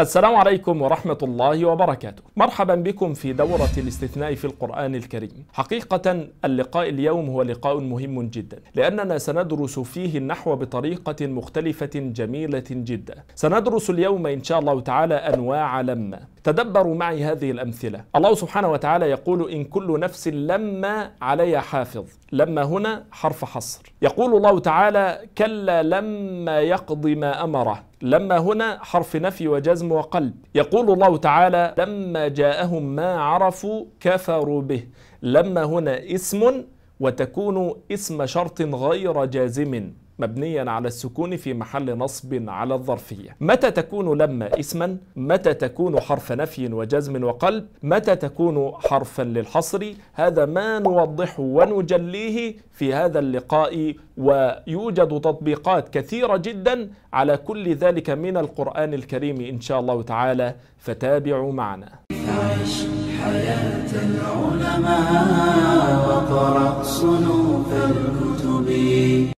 السلام عليكم ورحمة الله وبركاته مرحبا بكم في دورة الاستثناء في القرآن الكريم حقيقة اللقاء اليوم هو لقاء مهم جدا لأننا سندرس فيه النحو بطريقة مختلفة جميلة جدا سندرس اليوم إن شاء الله تعالى أنواع لما تدبروا معي هذه الأمثلة الله سبحانه وتعالى يقول إن كل نفس لما علي حافظ لما هنا حرف حصر يقول الله تعالى كلا لما يقضي ما أمره لما هنا حرف نفي وجزم وقلب يقول الله تعالى لما جاءهم ما عرفوا كفروا به لما هنا اسم وتكون اسم شرط غير جازم مبنيا على السكون في محل نصب على الظرفية متى تكون لما اسما متى تكون حرف نفي وجزم وقلب متى تكون حرفا للحصر هذا ما نوضحه ونجليه في هذا اللقاء ويوجد تطبيقات كثيرة جدا على كل ذلك من القرآن الكريم إن شاء الله تعالى فتابعوا معنا حياة العلماء وقرأ صنوف الكتب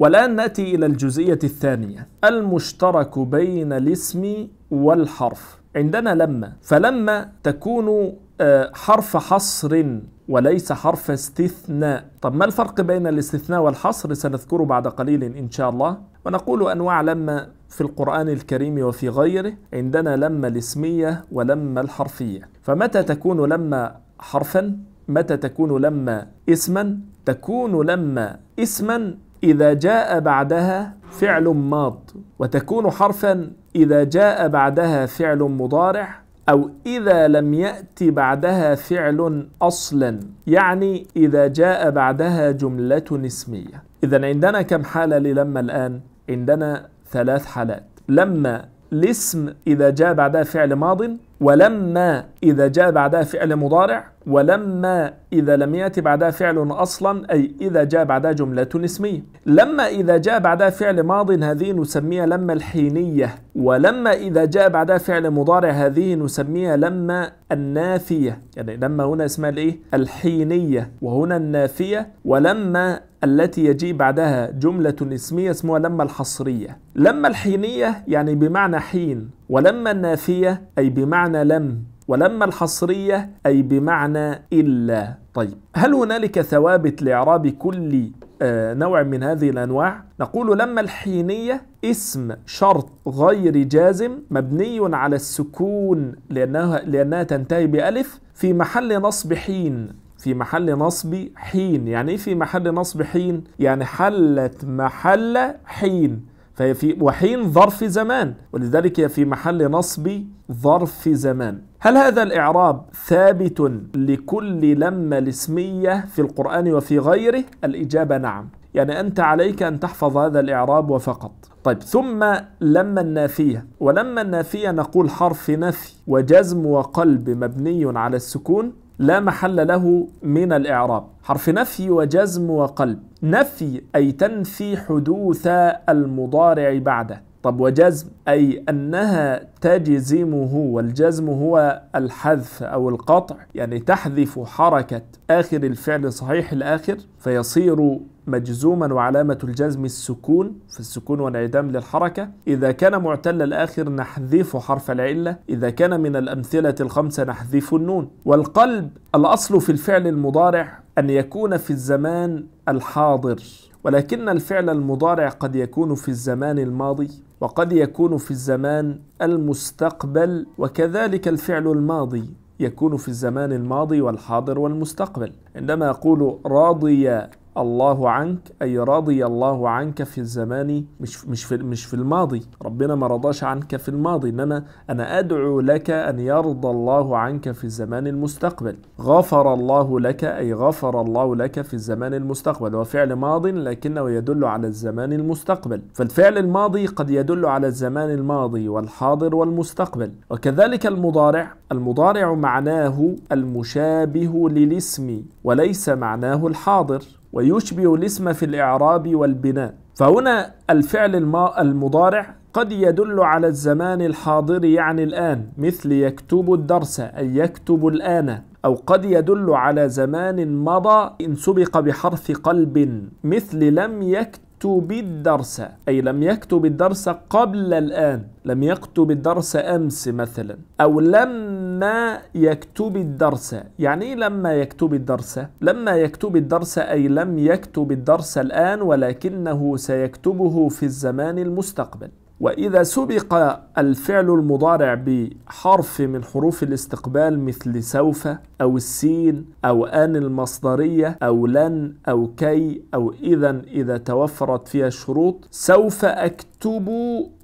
والآن نأتي إلى الجزئية الثانية المشترك بين الاسم والحرف عندنا لما فلما تكون آه، حرف حصر وليس حرف استثناء طب ما الفرق بين الاستثناء والحصر سنذكره بعد قليل إن شاء الله ونقول أنواع لما في القرآن الكريم وفي غيره عندنا لما الاسمية ولما الحرفية فمتى تكون لما حرفا متى تكون لما اسما تكون لما اسما إذا جاء بعدها فعل ماض وتكون حرفا إذا جاء بعدها فعل مضارع أو إذا لم يأتي بعدها فعل أصلا يعني إذا جاء بعدها جملة اسمية إذا عندنا كم حالة للما الآن؟ عندنا ثلاث حالات لما الاسم إذا جاء بعدها فعل ماض ولما إذا جاء بعدها فعل مضارع ولما إذا لم يأتي بعدها فعل أصلا أي إذا جاء بعدها جملة اسمية لما إذا جاء بعدها فعل ماض هذه نسميها لما الحينية ولما إذا جاء بعدها فعل مضارع هذه نسميها لما النافية يعني لما هنا اسمها الإيه؟ الحينية وهنا النافية ولما التي يجي بعدها جملة اسمية اسمها لما الحصرية لما الحينية يعني بمعنى حين ولما النافية أي بمعنى لم ولما الحصرية أي بمعنى إلا طيب هل هنالك ثوابت لإعراب كل آه، نوع من هذه الأنواع نقول لما الحينية اسم شرط غير جازم مبني على السكون لأنها, لأنها تنتهي بألف في محل نصب حين في محل نصب حين يعني ايه في محل نصب حين يعني حلت محل حين فهي في وحين ظرف زمان ولذلك هي في محل نصب ظرف زمان هل هذا الإعراب ثابت لكل لمة الاسمية في القرآن وفي غيره؟ الإجابة نعم يعني أنت عليك أن تحفظ هذا الإعراب وفقط طيب ثم لما النافية ولما النافية نقول حرف نفي وجزم وقلب مبني على السكون لا محل له من الإعراب حرف نفي وجزم وقلب نفي أي تنفي حدوث المضارع بعده طب وجزم أي أنها تجزمه والجزم هو الحذف أو القطع يعني تحذف حركة آخر الفعل صحيح الآخر فيصير مجزوما وعلامة الجزم السكون في السكون والانعدام للحركة إذا كان معتل الآخر نحذف حرف العلة إذا كان من الأمثلة الخمسة نحذف النون والقلب الأصل في الفعل المضارع أن يكون في الزمان الحاضر ولكن الفعل المضارع قد يكون في الزمان الماضي وقد يكون في الزمان المستقبل وكذلك الفعل الماضي يكون في الزمان الماضي والحاضر والمستقبل عندما أقول راضي الله عنك اي رضي الله عنك في الزمان مش مش في مش في الماضي ربنا ما رضاش عنك في الماضي انما انا ادعو لك ان يرضى الله عنك في الزمان المستقبل غفر الله لك اي غفر الله لك في الزمان المستقبل هو فعل ماض لكنه يدل على الزمان المستقبل فالفعل الماضي قد يدل على الزمان الماضي والحاضر والمستقبل وكذلك المضارع المضارع معناه المشابه للاسم وليس معناه الحاضر ويشبه الاسم في الإعراب والبناء فهنا الفعل المضارع قد يدل على الزمان الحاضر يعني الآن مثل يكتب الدرس أي يكتب الآن أو قد يدل على زمان مضى إن سبق بحرف قلب مثل لم يكتب يكتب الدرس أي لم يكتب الدرس قبل الآن لم يكتب الدرس أمس مثلا أو لما يكتب الدرس يعني إيه لما يكتب الدرس لما يكتب الدرس أي لم يكتب الدرس الآن ولكنه سيكتبه في الزمان المستقبل وإذا سبق الفعل المضارع بحرف من حروف الاستقبال مثل سوف أو السين أو أن المصدرية أو لن أو كي أو إذا إذا توفرت فيها الشروط سوف أكتب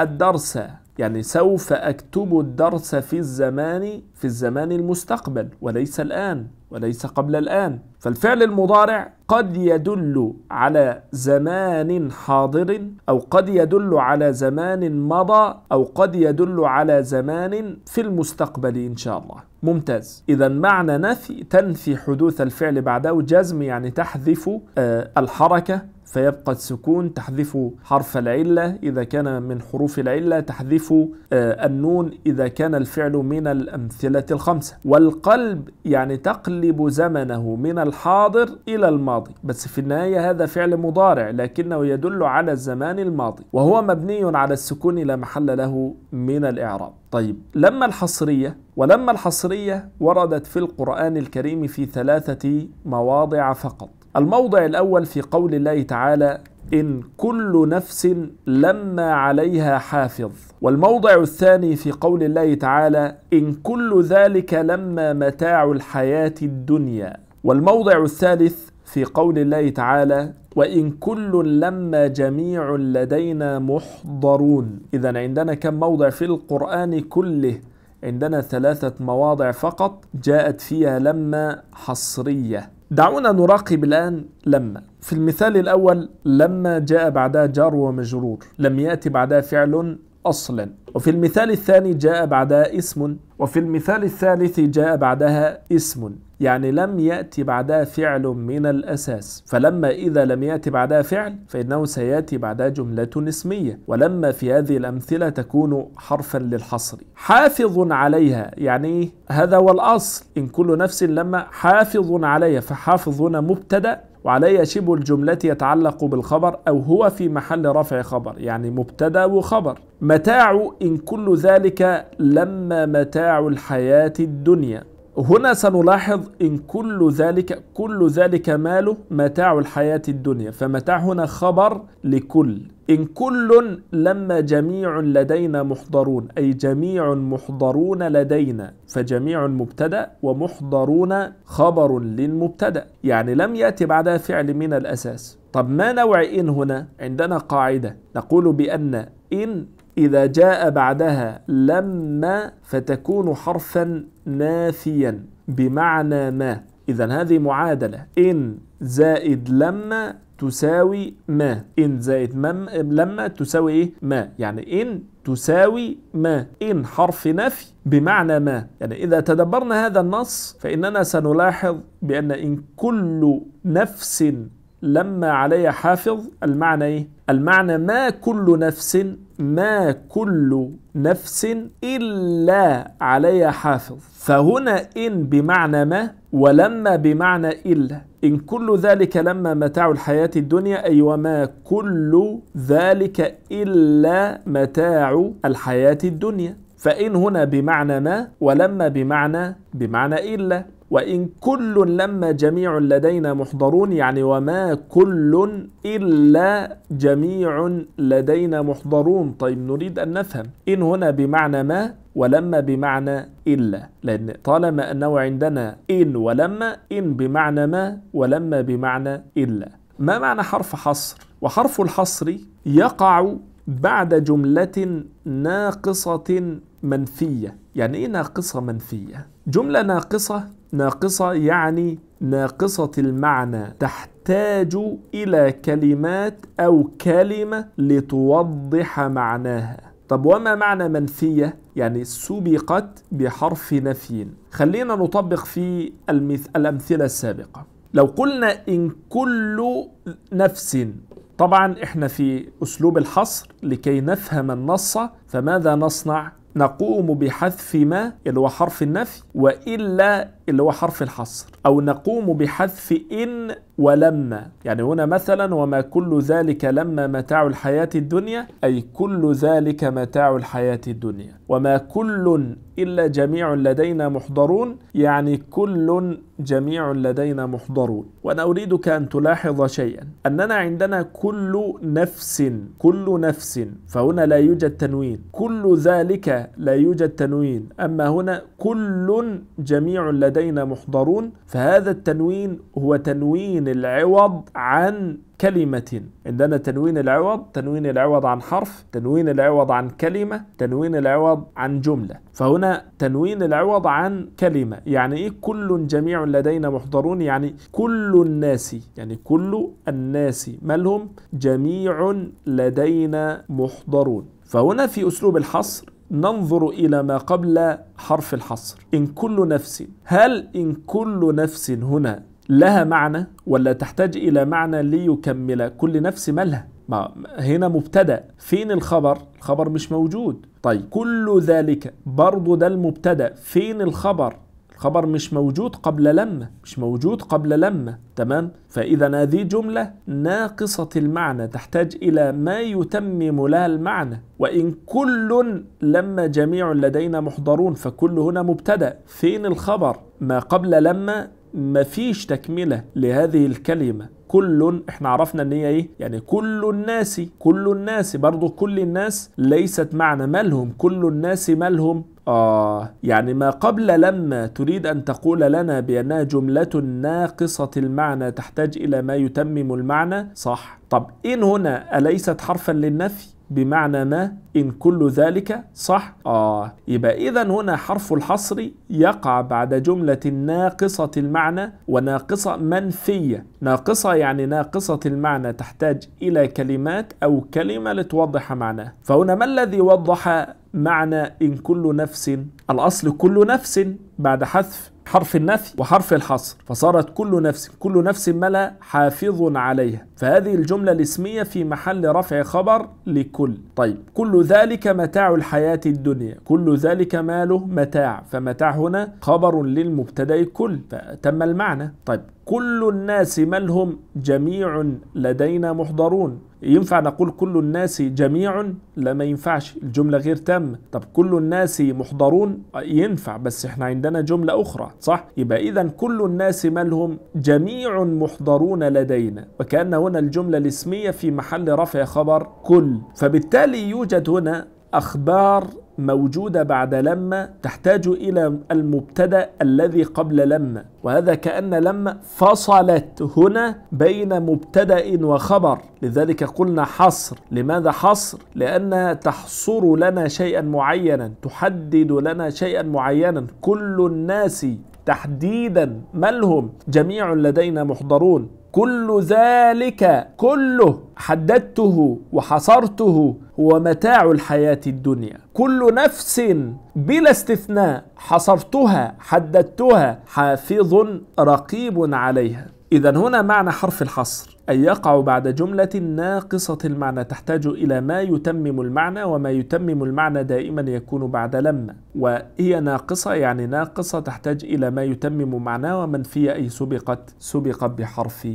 الدرس يعني سوف أكتب الدرس في الزمان في الزمان المستقبل وليس الآن وليس قبل الآن فالفعل المضارع قد يدل على زمان حاضر أو قد يدل على زمان مضى أو قد يدل على زمان في المستقبل إن شاء الله ممتاز إذا معنى نفي تنفي حدوث الفعل بعده جزم يعني تحذف آه، الحركة فيبقى السكون تحذف حرف العلة إذا كان من حروف العلة تحذف آه، النون إذا كان الفعل من الأمثلة الخمسة والقلب يعني تقلب زمنه من الحاضر إلى الماضي بس في النهاية هذا فعل مضارع لكنه يدل على الزمان الماضي وهو مبني على السكون لا محل له من الإعراب طيب لما الحصرية ولما الحصرية وردت في القرآن الكريم في ثلاثة مواضع فقط الموضع الأول في قول الله تعالى إن كل نفس لما عليها حافظ والموضع الثاني في قول الله تعالى إن كل ذلك لما متاع الحياة الدنيا والموضع الثالث في قول الله تعالى وإن كل لما جميع لدينا محضرون إذا عندنا كم موضع في القرآن كله عندنا ثلاثة مواضع فقط جاءت فيها لما حصرية دعونا نراقب الآن لما في المثال الأول لما جاء بعدها جار ومجرور لم يأتي بعدها فعل أصلا وفي المثال الثاني جاء بعدها اسم وفي المثال الثالث جاء بعدها اسم يعني لم يأتي بعدها فعل من الأساس فلما إذا لم يأتي بعدها فعل فإنه سيأتي بعدها جملة اسمية ولما في هذه الأمثلة تكون حرفا للحصر حافظ عليها يعني هذا هو الأصل إن كل نفس لما حافظ عليها فحافظون مبتدأ وعلي شبه الجملة يتعلق بالخبر أو هو في محل رفع خبر يعني مبتدأ وخبر متاع إن كل ذلك لما متاع الحياة الدنيا هنا سنلاحظ إن كل ذلك كل ذلك ماله متاع الحياة الدنيا فمتاع هنا خبر لكل إن كل لما جميع لدينا محضرون أي جميع محضرون لدينا فجميع مبتدأ ومحضرون خبر للمبتدأ يعني لم يأتي بعدها فعل من الأساس طب ما نوع إن هنا عندنا قاعدة نقول بأن إن إذا جاء بعدها لما فتكون حرفا نافيا بمعنى ما إذا هذه معادلة إن زائد لما تساوي ما إن زائد مم لما تساوي إيه؟ ما يعني إن تساوي ما إن حرف نفي بمعنى ما يعني إذا تدبرنا هذا النص فإننا سنلاحظ بأن إن كل نفس لما عليها حافظ المعنى إيه؟ المعنى ما كل نفس ما كل نفس إلا عليها حافظ فهنا إن بمعنى ما ولما بمعنى إلا إن كل ذلك لما متاع الحياة الدنيا أي وما كل ذلك إلا متاع الحياة الدنيا فإن هنا بمعنى ما ولما بمعنى بمعنى إلا وإن كل لما جميع لدينا محضرون يعني وما كل إلا جميع لدينا محضرون طيب نريد أن نفهم إن هنا بمعنى ما ولما بمعنى إلا لأن طالما أنه عندنا إن ولما إن بمعنى ما ولما بمعنى إلا ما معنى حرف حصر؟ وحرف الحصر يقع بعد جملة ناقصة منفية يعني إيه ناقصة منفية؟ جملة ناقصة ناقصة يعني ناقصة المعنى تحتاج إلى كلمات أو كلمة لتوضح معناها طب وما معنى منفية؟ يعني سبقت بحرف نفي خلينا نطبق في المث... الأمثلة السابقة لو قلنا إن كل نفس طبعا احنا في أسلوب الحصر لكي نفهم النص فماذا نصنع؟ نقوم بحذف ما اللي هو حرف النفي وإلا اللي هو حرف الحصر أو نقوم بحذف إن ولما يعني هنا مثلا وما كل ذلك لما متاع الحياة الدنيا أي كل ذلك متاع الحياة الدنيا وما كل إلا جميع لدينا محضرون يعني كل جميع لدينا محضرون وأنا أريدك أن تلاحظ شيئا أننا عندنا كل نفس كل نفس فهنا لا يوجد تنوين كل ذلك لا يوجد تنوين أما هنا كل جميع لدينا لدينا محضرون فهذا التنوين هو تنوين العوض عن كلمة عندنا تنوين العوض تنوين العوض عن حرف تنوين العوض عن كلمة تنوين العوض عن جملة فهنا تنوين العوض عن كلمة يعني إيه كل جميع لدينا محضرون يعني كل الناس يعني كل الناس ما لهم جميع لدينا محضرون فهنا في أسلوب الحصر ننظر إلى ما قبل حرف الحصر إن كل نفس هل إن كل نفس هنا لها معنى ولا تحتاج إلى معنى ليكمل كل نفس مالها ما هنا مبتدا فين الخبر الخبر مش موجود طيب كل ذلك برضو ده المبتدا فين الخبر خبر مش موجود قبل لما مش موجود قبل لما تمام فإذا هذه جملة ناقصة المعنى تحتاج إلى ما يتمم لها المعنى وإن كل لما جميع لدينا محضرون فكل هنا مبتدأ فين الخبر ما قبل لما مفيش تكملة لهذه الكلمة كل احنا عرفنا ان هي ايه يعني كل الناس كل الناس برضو كل الناس ليست معنى مالهم كل الناس مالهم آه يعني ما قبل لما تريد أن تقول لنا بأنها جملة ناقصة المعنى تحتاج إلى ما يتمم المعنى صح طب إن هنا أليست حرفا للنفي بمعنى ما إن كل ذلك صح آه يبقى إذا هنا حرف الحصر يقع بعد جملة ناقصة المعنى وناقصة منفية ناقصة يعني ناقصة المعنى تحتاج إلى كلمات أو كلمة لتوضح معناه فهنا ما الذي وضح معنى إن كل نفس الأصل كل نفس بعد حذف حرف النفي وحرف الحصر فصارت كل نفس كل نفس ملا حافظ عليها فهذه الجملة الاسمية في محل رفع خبر لكل طيب كل ذلك متاع الحياة الدنيا كل ذلك ماله متاع فمتاع هنا خبر للمبتدأ كل فتم المعنى طيب كل الناس ملهم جميع لدينا محضرون ينفع نقول كل الناس جميع لا ما ينفعش الجملة غير تامة طب كل الناس محضرون ينفع بس احنا عندنا جملة أخرى صح يبقى إذا كل الناس ملهم جميع محضرون لدينا وكأن هنا الجملة الاسمية في محل رفع خبر كل فبالتالي يوجد هنا أخبار موجودة بعد لما تحتاج إلى المبتدأ الذي قبل لما وهذا كأن لما فصلت هنا بين مبتدأ وخبر لذلك قلنا حصر لماذا حصر؟ لأنها تحصر لنا شيئا معينا تحدد لنا شيئا معينا كل الناس تحديدا ما لهم جميع لدينا محضرون كل ذلك كله حددته وحصرته هو متاع الحياة الدنيا كل نفس بلا استثناء حصرتها حددتها حافظ رقيب عليها إذا هنا معنى حرف الحصر أي يقع بعد جملة ناقصة المعنى تحتاج إلى ما يتمم المعنى وما يتمم المعنى دائما يكون بعد لما وهي ناقصة يعني ناقصة تحتاج إلى ما يتمم معناه ومنفية أي سبقت سبقت بحرف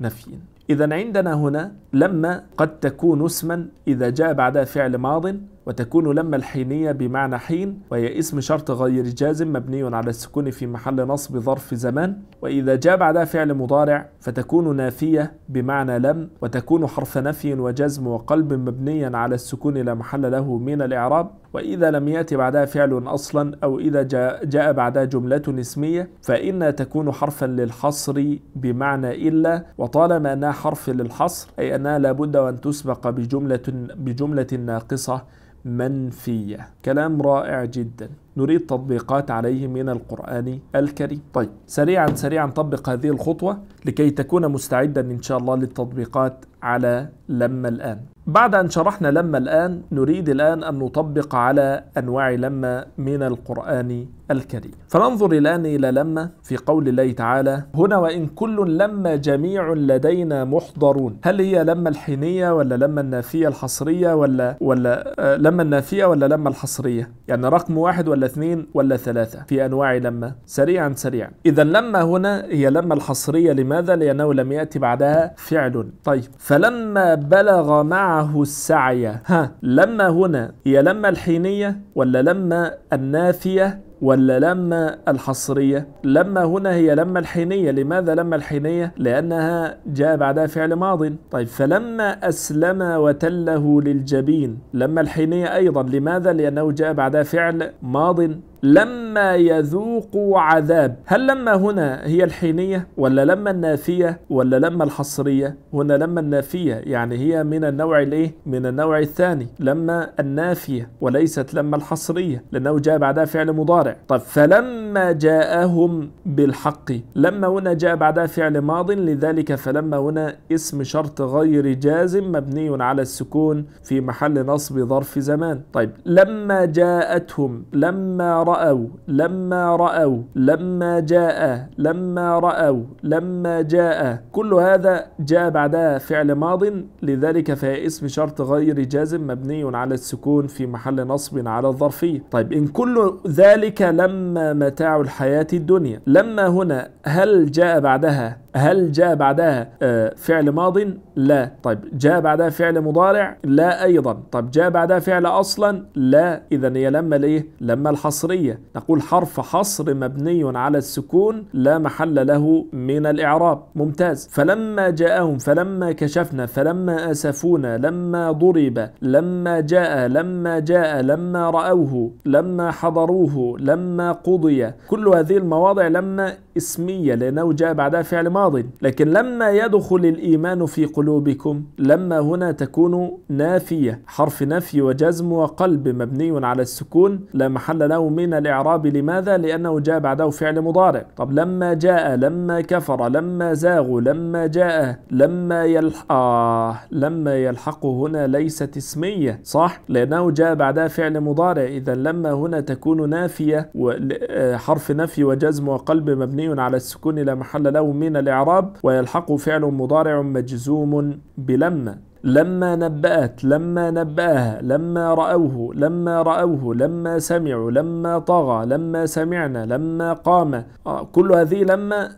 نفي إذا عندنا هنا لما قد تكون اسما إذا جاء بعدها فعل ماض وتكون لما الحينية بمعنى حين وهي اسم شرط غير جازم مبني على السكون في محل نصب ظرف زمان وإذا جاء بعدها فعل مضارع فتكون نافية بمعنى لم وتكون حرف نفي وجزم وقلب مبنيا على السكون لا محل له من الإعراب وإذا لم يأتي بعدها فعل أصلا أو إذا جاء, جاء بعدها جملة اسمية فإنها تكون حرفا للحصر بمعنى إلا وطالما أنها حرف للحصر أي أنها لابد أن تسبق بجملة, بجملة ناقصة منفية كلام رائع جدا نريد تطبيقات عليه من القرآن الكريم طيب سريعا سريعا طبق هذه الخطوة لكي تكون مستعدا إن شاء الله للتطبيقات على لما الآن بعد أن شرحنا لما الآن نريد الآن أن نطبق على أنواع لما من القرآن الكريم فننظر الآن إلى لما في قول الله تعالى هنا وإن كل لما جميع لدينا محضرون هل هي لما الحينية ولا لما النافية الحصرية ولا ولا آه، لما النافية ولا لما الحصرية يعني رقم واحد ولا اثنين ولا ثلاثة في أنواع لما سريعا سريعا إذا لما هنا هي لما الحصرية لماذا لأنه لم يأتي بعدها فعل طيب فلما بلغ معه السعي ها لما هنا هي لما الحينية ولا لما النافية ولا لما الحصرية لما هنا هي لما الحينية لماذا لما الحينية لأنها جاء بعدها فعل ماض طيب فلما أسلم وتله للجبين لما الحينية أيضا لماذا لأنه جاء بعدها فعل ماض لما يذوقوا عذاب هل لما هنا هي الحينية ولا لما النافية ولا لما الحصرية هنا لما النافية يعني هي من النوع الايه من النوع الثاني لما النافية وليست لما الحصرية لأنه جاء بعدها فعل مضارع طب فلما جاءهم بالحق لما هنا جاء بعدها فعل ماض لذلك فلما هنا اسم شرط غير جازم مبني على السكون في محل نصب ظرف زمان طيب لما جاءتهم لما رأوا لما رأوا لما جاء لما رأوا لما جاء كل هذا جاء بعدها فعل ماض لذلك فهي اسم شرط غير جازم مبني على السكون في محل نصب على الظرفية طيب إن كل ذلك لما متاع الحياة الدنيا لما هنا هل جاء بعدها هل جاء بعدها آه، فعل ماض؟ لا طيب جاء بعدها فعل مضارع؟ لا أيضا طيب جاء بعدها فعل أصلا؟ لا إذا هي لما الإيه؟ لما الحصرية نقول حرف حصر مبني على السكون لا محل له من الإعراب ممتاز فلما جاءهم فلما كشفنا فلما أسفونا لما ضرب لما جاء لما جاء لما رأوه لما حضروه لما قضي كل هذه المواضع لما اسمية لأنه جاء بعدها فعل ماضي ماض لكن لما يدخل الإيمان في قلوبكم لما هنا تكون نافية حرف نفي وجزم وقلب مبني على السكون لا محل له من الإعراب لماذا؟ لأنه جاء بعده فعل مضارع طب لما جاء لما كفر لما زاغوا لما جاء لما يلحق آه لما يلحق هنا ليست اسمية صح؟ لأنه جاء بعدها فعل مضارع إذا لما هنا تكون نافية وحرف آه، حرف نفي وجزم وقلب مبني على السكون لا محل له من الإعراب الإعراب ويلحق فعل مضارع مجزوم بلما لما نبأت لما نبأها لما رأوه لما رأوه لما سمعوا لما طغى لما سمعنا لما قام آه، كل هذه لما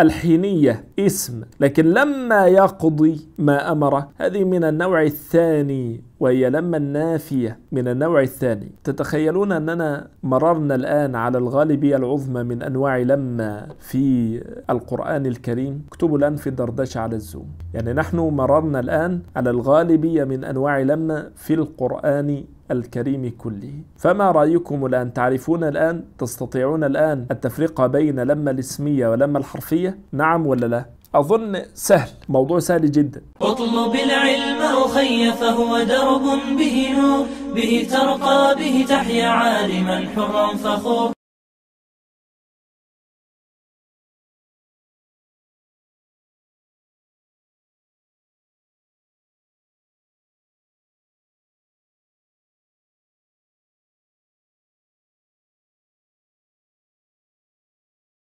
الحينية اسم لكن لما يقضي ما أمره هذه من النوع الثاني وهي لما النافية من النوع الثاني تتخيلون أننا مررنا الآن على الغالبية العظمى من أنواع لما في القرآن الكريم اكتبوا الآن في الدردشة على الزوم يعني نحن مررنا الآن على الغالبية من أنواع لما في القرآن الكريم كله فما رأيكم الآن تعرفون الآن تستطيعون الآن التفرقة بين لما الاسمية ولما الحرفية نعم ولا لا أظن سهل موضوع سهل جدا اطلب العلم أخي فهو درب به نور به ترقى به تحيا عالما حرا فخور